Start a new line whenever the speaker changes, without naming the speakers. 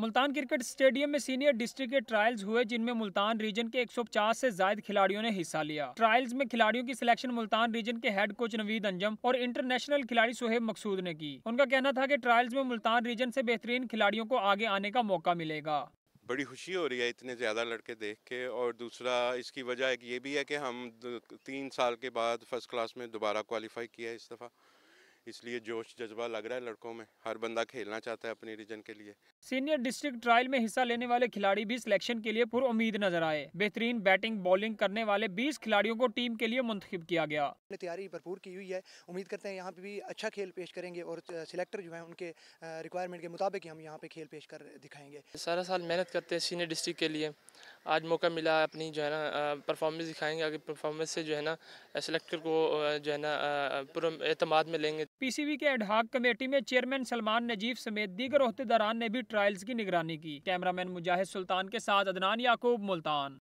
Multan cricket stadium میں senior district کے trials ہوئے جن میں ملتان ریجن کے ایک سو پچاس سے زائد کھلاڑیوں نے حصہ لیا ٹرائلز میں کھلاڑیوں کی سلیکشن ملتان ریجن کے ہیڈ کوچ نوید انجم اور انٹرنیشنل کھلاڑی سہیب مقصود نے کی ان کا کہنا تھا کہ ٹرائلز میں ملتان ریجن سے بہترین کھلاڑیوں کو آگے آنے کا موقع
ملے گا بڑی خوشی ہو رہی ہے اتنے زیادہ لڑکے دیکھ کے اور دوسرا اس کی وجہ یہ بھی ہے کہ ہم تین سال کے بعد فرسٹ کلاس میں دوبارہ کوالیفائی کیا ہے اس دفعہ اس لیے جوش جذبہ لگ رہا ہے لڑکوں میں ہر بندہ کھیلنا چاہتا ہے اپنی ریجن کے لیے
سینئر ڈسٹرکٹ ٹرائل میں حصہ لینے والے کھلاڑی بھی سلیکشن کے لیے پر امید نظر آئے بہترین بیٹنگ بالنگ کرنے والے بیس کھلاڑیوں کو ٹیم کے لیے منتخب کیا گیا
تیاری بھرپور کی ہوئی ہے امید کرتے ہیں یہاں پہ بھی اچھا کھیل پیش کریں گے اور سلیکٹر جو ہے ان کے ریکوائرمنٹ کے مطابق ہم یہاں پہ کھیل پیش کر دکھائیں گے
سارا سال محنت کرتے ہیں سینئر ڈسٹرکٹ کے لیے آج موقع ملا اپنی جو ہے نا پرفارمنس دکھائیں گے آگے
پرفارمنس سے جو ہے نا سلیکٹر کو جو ہے نا اعتماد میں لیں گے پی سی بی کے کمیٹی میں چیئرمین سلمان نجیف سمیت دیگر عہدے داران نے بھی ٹرائلز کی نگرانی کی کیمرامین مجاہد سلطان کے ساتھ ادنان یعقوب ملتان